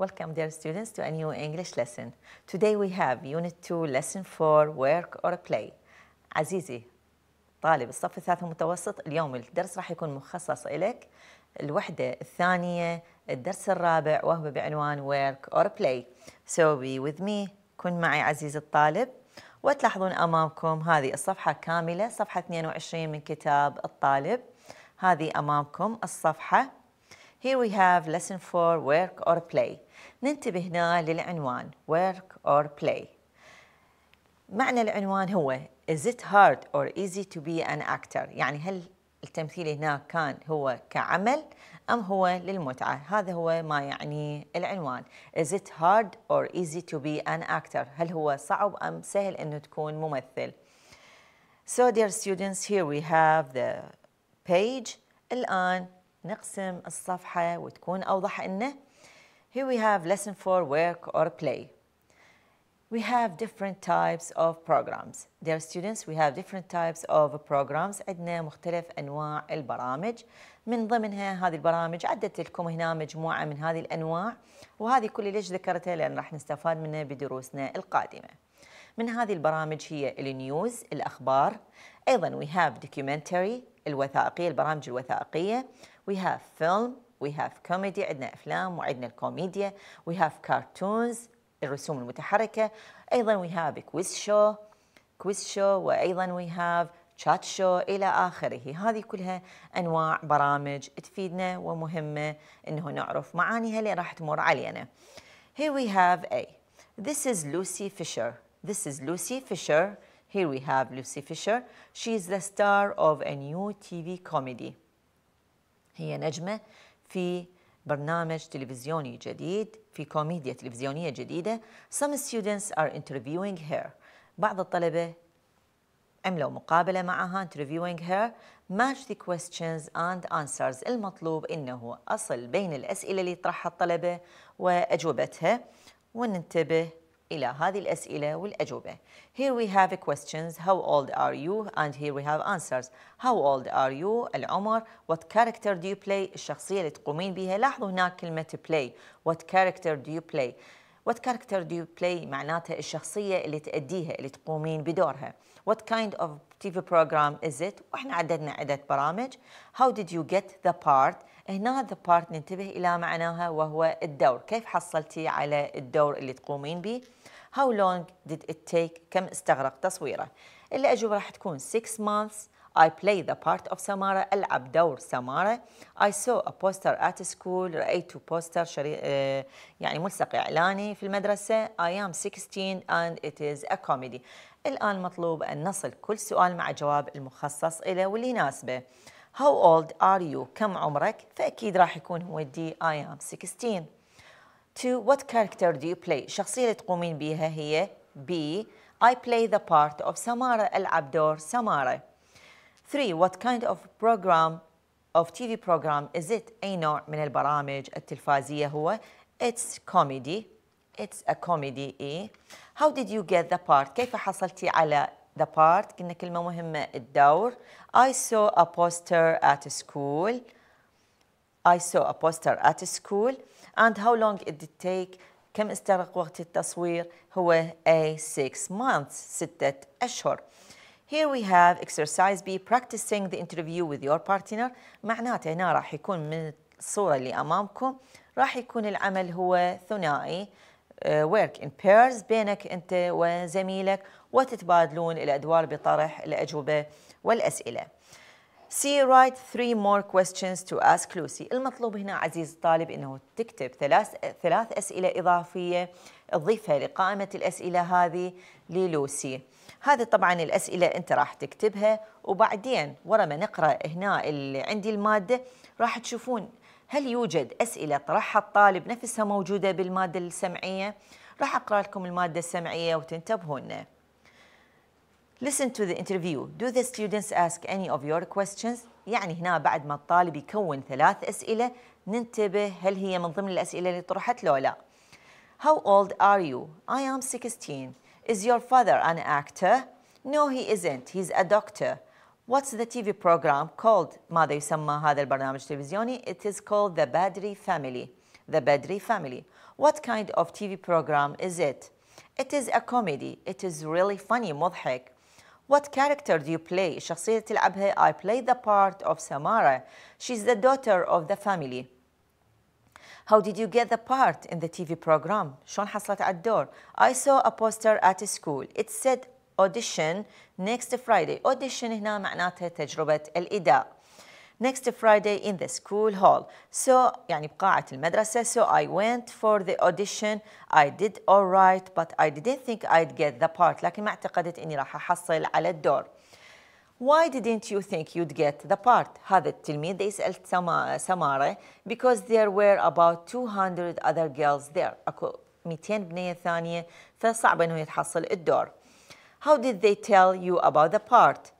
Welcome, dear students, to a new English lesson. Today we have Unit 2, Lesson 4, Work or Play. عزيزي طالب الصف الثالث المتوسط اليوم الدرس راح يكون مخصص لك الوحدة الثانية الدرس الرابع وهو بعنوان Work or Play. So be with me. كن معي عزيزي الطالب. وتلاحظون أمامكم هذه الصفحة كاملة صفحة 22 من كتاب الطالب. هذه أمامكم الصفحة. Here we have lesson 4 work or play. ننتبه هنا للعنوان work or play معنى العنوان هو is it hard or easy to be an actor يعني هل التمثيل هنا كان هو كعمل أم هو للمتعة هذا هو ما يعني العنوان is it hard or easy to be an actor هل هو صعب أم سهل أنه تكون ممثل So dear students here we have the page الآن نقسم الصفحة وتكون أوضح أنه Here we have lesson four, work or play. We have different types of programs. Dear students, we have different types of programs. عندنا مختلف أنواع البرامج. من ضمنها هذه البرامج عدت لكم هنا مجموعة من هذه الأنواع وهذه كل ليش ذكرتها لأن راح نستفاد منها بدروسنا القادمة. من هذه البرامج هي النيوز الأخبار أيضا we have documentary الوثائقية البرامج الوثائقية we have film we have comedy عندنا أفلام وعندنا الكوميديا we have cartoons الرسوم المتحركة أيضا we have quiz show quiz show وأيضا we have chat show إلى آخره هذه كلها أنواع برامج تفيدنا ومهمة أنه نعرف معانيها اللي راح تمر علينا Here we have A This is Lucy Fisher This is Lucy Fisher Here we have Lucy Fisher. She is the star of a new TV comedy. هي نجمة في برنامج تلفزيوني جديد في كوميديا تلفزيونية جديدة Some students are interviewing her بعض الطلبة عملوا مقابلة معها interviewing her match the questions and answers المطلوب أنه أصل بين الأسئلة اللي طرحها الطلبة وأجوبتها وننتبه إلى هذه الأسئلة والأجوبة. Here we have questions. How old are you? And here we have answers. How old are you? العمر. What character do you play? الشخصية اللي تقومين بها. لاحظوا هناك كلمة play. What character do you play? What character do you play معناتها الشخصية اللي تأديها اللي تقومين بدورها What kind of TV program is it وإحنا عددنا عدد برامج How did you get the part هنا the part ننتبه إلى معناها وهو الدور كيف حصلتي على الدور اللي تقومين به How long did it take كم استغرق تصويره اللي أجوبة راح تكون 6 months I play the part of سمارة ألعب دور سمارة I saw a poster at school رأيت بوستر شري... آه، يعني ملصق إعلاني في المدرسة I am 16 and it is a comedy الآن مطلوب أن نصل كل سؤال مع جواب المخصص إليه واللي يناسبه How old are you؟ كم عمرك؟ فأكيد راح يكون هو دي I am 16 to what character do you play الشخصية اللي تقومين بها هي B I play the part of سمارة ألعب دور سمارة 3 what kind of program of TV program is it أي نوع من البرامج التلفازية هو It's comedy It's a comedy E How did you get the part كيف حصلتي على the part قلنا كلمة مهمة الدور I saw a poster at school I saw a poster at school and how long it did take كم استغرق وقت التصوير هو A 6 months ستة أشهر Here we have exercise B practicing the interview with your partner معناته هنا راح يكون من الصورة اللي أمامكم راح يكون العمل هو ثنائي uh, work in pairs بينك أنت وزميلك وتتبادلون الأدوار بطرح الأجوبة والأسئلة See write three more questions to ask لوسي المطلوب هنا عزيز الطالب أنه تكتب ثلاث, ثلاث أسئلة إضافية تضيفها لقائمة الأسئلة هذه للوسي هذه طبعا الأسئلة أنت راح تكتبها وبعدين ورا ما نقرأ هنا اللي عندي المادة راح تشوفون هل يوجد أسئلة طرحها الطالب نفسها موجودة بالمادة السمعية راح أقرأ لكم المادة السمعية وتنتبهون Listen to the interview. Do the students ask any of your questions? يعني هنا بعد ما الطالب يكون ثلاث أسئلة ننتبه هل هي من ضمن الأسئلة اللي طرحت لولا. How old are you? I am 16. Is your father an actor? No, he isn't. He's a doctor. What's the TV program called? ماذا يسمى هذا البرنامج التلفزيوني? It is called The Badri Family. The Badri Family. What kind of TV program is it? It is a comedy. It is really funny, مضحك. What character do you play? شخصية اللي تلعبها I play the part of Samara. She's the daughter of the family. How did you get the part in the TV program? شلون حصلت على الدور؟ I saw a poster at school. It said audition next Friday. Audition هنا معناتها تجربة الإداء next Friday in the school hall. So يعني بقاعة المدرسة. So I went for the audition. I did alright but I didn't think I'd get the part. لكن ما اعتقدت إني راح أحصل على الدور. Why didn't you think you'd get the part? هذا التلميذ ده يسأل سمارة because there were about 200 other girls there. أكو 200 بنية ثانية فصعب إنه يتحصل الدور. How did they tell you about the part?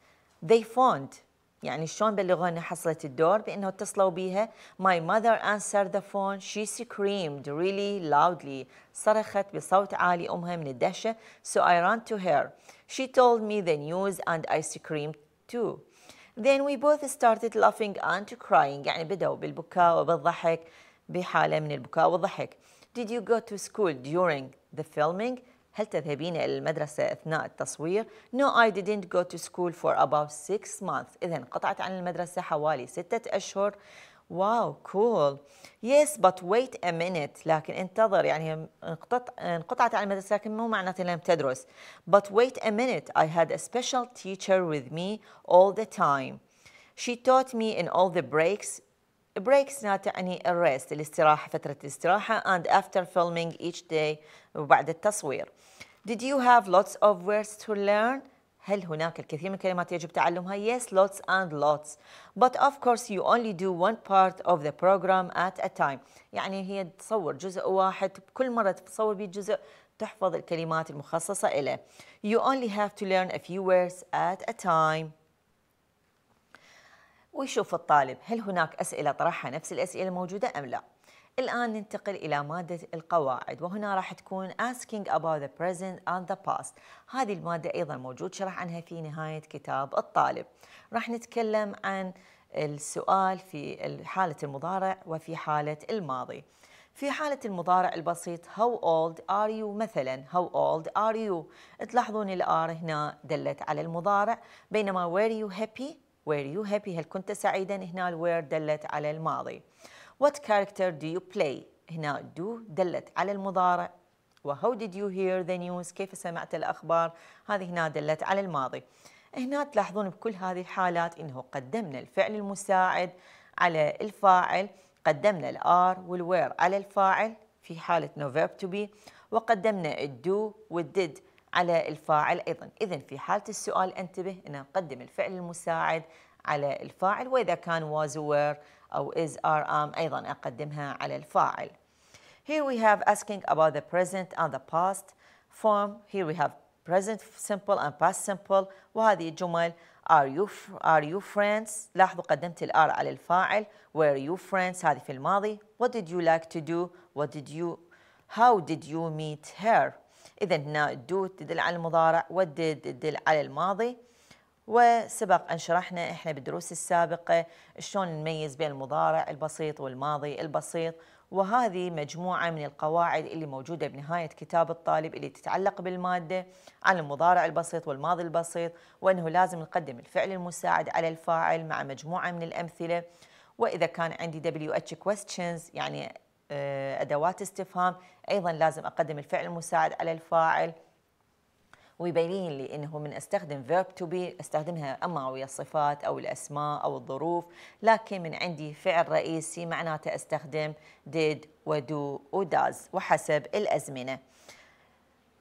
They phoned. يعني شلون بلغونا حصلت الدور بانه اتصلوا بيها my mother answered the phone she screamed really loudly صرخت بصوت عالي امها من الدهشه so I ran to her she told me the news and I screamed too then we both started laughing and crying يعني بدأوا بالبكاء وبالضحك بحالة من البكاء والضحك did you go to school during the filming هل تذهبين المدرسة أثناء التصوير؟ No, I didn't go to school for about six months. إذن قطعت عن المدرسة حوالي ستة أشهر. Wow, cool. Yes, but wait a minute. لكن انتظر يعني انقطعت عن المدرسة لكن مو معناته لم تدرس. But wait a minute. I had a special teacher with me all the time. She taught me in all the breaks breaks not any rest, الاستراحة فترة الاستراحة and after filming each day وبعد التصوير. Did you have lots of words to learn? هل هناك الكثير من الكلمات يجب تعلمها؟ Yes, lots and lots. But of course you only do one part of the program at a time. يعني هي تصور جزء واحد كل مرة تصور به جزء تحفظ الكلمات المخصصة إليه. You only have to learn a few words at a time. ويشوف الطالب هل هناك أسئلة طرحها نفس الأسئلة الموجودة أم لا الآن ننتقل إلى مادة القواعد وهنا راح تكون asking about the present and the past هذه المادة أيضا موجود شرح عنها في نهاية كتاب الطالب راح نتكلم عن السؤال في حالة المضارع وفي حالة الماضي في حالة المضارع البسيط how old are you مثلا how old are you تلاحظون الار هنا دلت على المضارع بينما were you happy Were you happy؟ هل كنت سعيدا؟ هنا were دلت على الماضي. What character do you play؟ هنا do دلت على المضارع. و how did you hear the news؟ كيف سمعت الأخبار؟ هذه هنا دلت على الماضي. هنا تلاحظون بكل هذه الحالات انه قدمنا الفعل المساعد على الفاعل، قدمنا الار والوير على الفاعل في حالة نو verb to be، وقدمنا الدو والديد على الفاعل أيضا إذا في حالة السؤال انتبه أن نقدم الفعل المساعد على الفاعل وإذا كان was were أو is are am أيضا أقدمها على الفاعل Here we have asking about the present and the past form Here we have present simple and past simple وهذه الجمل are you are you friends لاحظوا قدمت ال R على الفاعل were you friends هذه في الماضي what did you like to do what did you how did you meet her إذا do تدل على المضارع والدد تدل على الماضي وسبق أن شرحنا إحنا بالدروس السابقة شلون نميز بين المضارع البسيط والماضي البسيط وهذه مجموعة من القواعد اللي موجودة بنهاية كتاب الطالب اللي تتعلق بالمادة عن المضارع البسيط والماضي البسيط وأنه لازم نقدم الفعل المساعد على الفاعل مع مجموعة من الأمثلة وإذا كان عندي WH questions يعني آه، ادوات استفهام ايضا لازم اقدم الفعل المساعد على الفاعل ويبين لي انه من استخدم verb to be استخدمها اما ويا الصفات او الاسماء او الظروف لكن من عندي فعل رئيسي معناته استخدم did ودو وداز وحسب الازمنه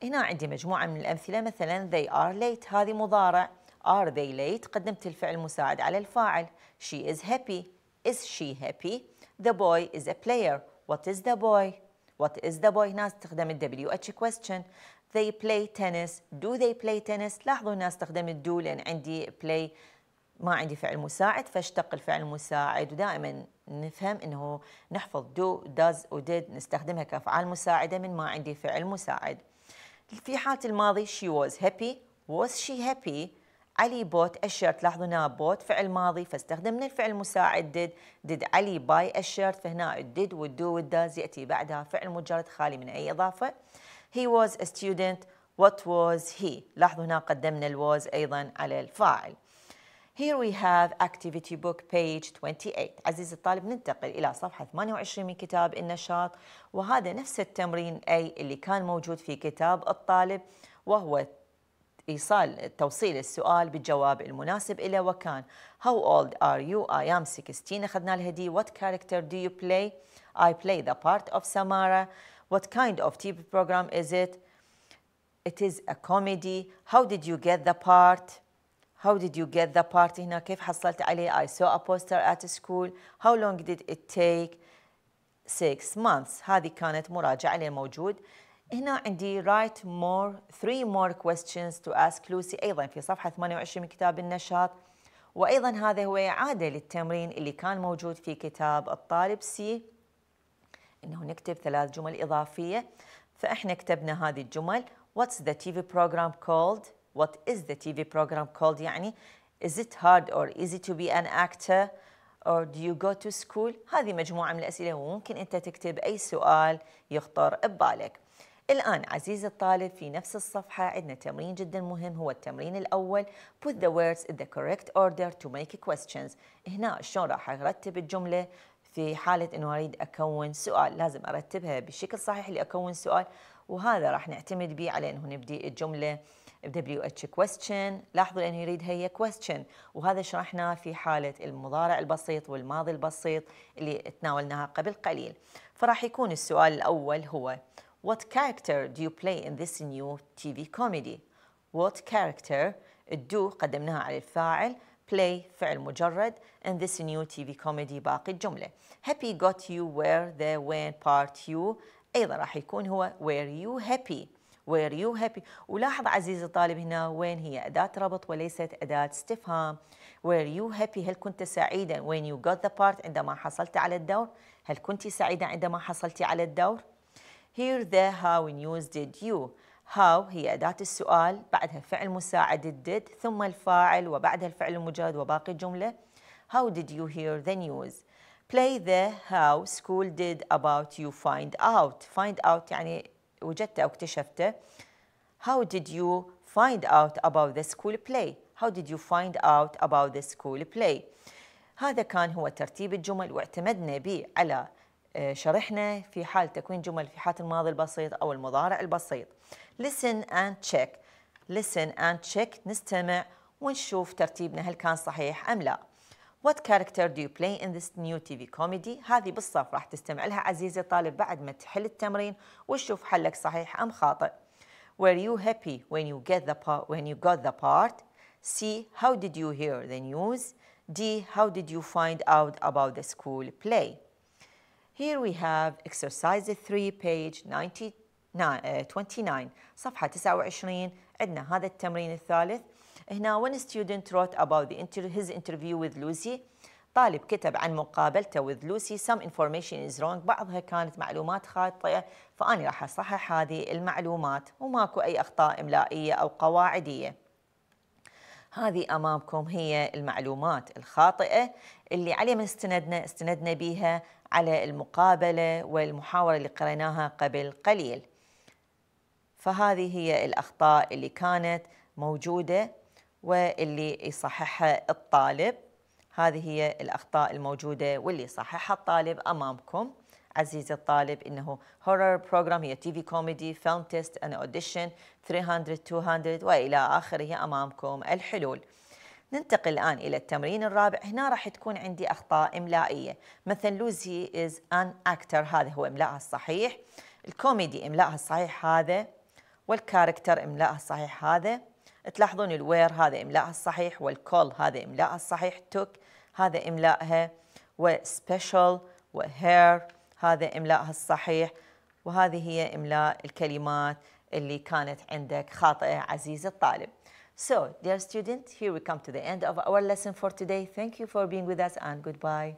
هنا عندي مجموعه من الامثله مثلا they are late هذه مضارع are they late قدمت الفعل المساعد على الفاعل she is happy is she happy the boy is a player What is the boy? What is the boy؟ هنا استخدم ال WH question. They play tennis. Do they play tennis؟ لاحظوا هنا استخدم ال do لأن عندي play ما عندي فعل مساعد فاشتق الفعل المساعد ودائما نفهم انه نحفظ do, does did نستخدمها كافعال مساعده من ما عندي فعل مساعد. في حالة الماضي she was happy was she happy علي بوت الشيرت لاحظوا هنا بوت فعل ماضي فاستخدمنا الفعل المساعد did did علي باي الشيرت فهنا الدid والدو والداز يأتي بعدها فعل مجرد خالي من أي إضافة he was a student what was he لاحظوا هنا قدمنا الواز أيضا على الفاعل Here we have activity book page 28 عزيزي الطالب ننتقل إلى صفحة 28 من كتاب النشاط وهذا نفس التمرين أي اللي كان موجود في كتاب الطالب وهو إيصال توصيل السؤال بالجواب المناسب إلى وكان How old are you? I am 16 أخذنا الهدية What character do you play? I play the part of Samara What kind of TV program is it? It is a comedy How did you get the part? How did you get the part هنا كيف حصلت عليه I saw a poster at school How long did it take? 6 months هذه كانت مراجعة للموجود هنا عندي write more three more questions to ask Lucy أيضا في صفحة 28 من كتاب النشاط وأيضا هذا هو إعادة للتمرين اللي كان موجود في كتاب الطالب سي إنه نكتب ثلاث جمل إضافية فإحنا كتبنا هذه الجمل What's the TV program called? What is the TV program called? يعني Is it hard or easy to be an actor? or do you go to school؟ هذه مجموعة من الأسئلة وممكن أنت تكتب أي سؤال يخطر ببالك. الآن عزيزي الطالب في نفس الصفحة عندنا تمرين جدا مهم هو التمرين الأول put the words in the correct order to make questions هنا شلون راح أرتب الجملة في حالة أنه أريد أكون سؤال لازم أرتبها بالشكل صحيح لأكون سؤال وهذا راح نعتمد به على أنه نبدي الجملة بدبليو WH question لاحظوا لأنه يريد هي question وهذا شرحناه في حالة المضارع البسيط والماضي البسيط اللي تناولناها قبل قليل فراح يكون السؤال الأول هو What character do you play in this new TV comedy? What character do قدمناها على الفاعل play فعل مجرد in this new TV comedy باقي الجملة happy got you where the when part you أيضا راح يكون هو were you happy were you happy ولاحظ عزيزي الطالب هنا وين هي أداة ربط وليست أداة استفهام were you happy هل كنت سعيدا when you got the part عندما حصلت على الدور هل كنت سعيدا عندما حصلت على الدور here there how news did you how هي أداة السؤال بعدها فعل مساعد did ثم الفاعل وبعدها الفعل المجرد وباقي الجملة How did you hear the news? Play the how school did about you find out Find out يعني وجدته أو اكتشفته How did you find out about the school play? How did you find out about the school play? هذا كان هو ترتيب الجمل واعتمدنا به على شرحنا في حال تكوين جمل في حالة الماضي البسيط أو المضارع البسيط listen and check listen and check نستمع ونشوف ترتيبنا هل كان صحيح أم لا What character do you play in this new TV comedy? هذه بالصف راح تستمع لها عزيزي الطالب بعد ما تحل التمرين وتشوف حلك صحيح أم خاطئ. Were you happy when you get the part, when you got the part? C. How did you hear the news? D. How did you find out about the school play? Here we have exercise 3 page 29 uh, صفحة 29 عندنا هذا التمرين الثالث هنا when student wrote about the inter his interview with Lucy طالب كتب عن مقابلته with Lucy some information is wrong بعضها كانت معلومات خاطئة فأنا راح أصحح هذه المعلومات وماكو أي أخطاء إملائية أو قواعدية هذه أمامكم هي المعلومات الخاطئة اللي عليها من استندنا استندنا بها على المقابلة والمحاورة اللي قريناها قبل قليل فهذه هي الأخطاء اللي كانت موجودة واللي يصححها الطالب هذه هي الأخطاء الموجودة واللي صححها الطالب أمامكم عزيز الطالب انه هورر بروجرام هي تي في كوميدي فيلم تيست ان اوديشن 300 200 والى اخره امامكم الحلول ننتقل الآن إلى التمرين الرابع هنا راح تكون عندي أخطاء إملائية مثلا لوزي از ان اكتر هذا هو إملاءها الصحيح الكوميدي إملاءها الصحيح هذا والكاركتر إملاءها الصحيح هذا تلاحظون الوير هذا إملاءها الصحيح والكول هذا إملاءها الصحيح توك هذا إملاءها وسبيشال وهير هذا إملاءها الصحيح وهذه هي إملاء الكلمات اللي كانت عندك خاطئة عزيز الطالب So, dear student, here we come to the end of our lesson for today. Thank you for being with us and goodbye.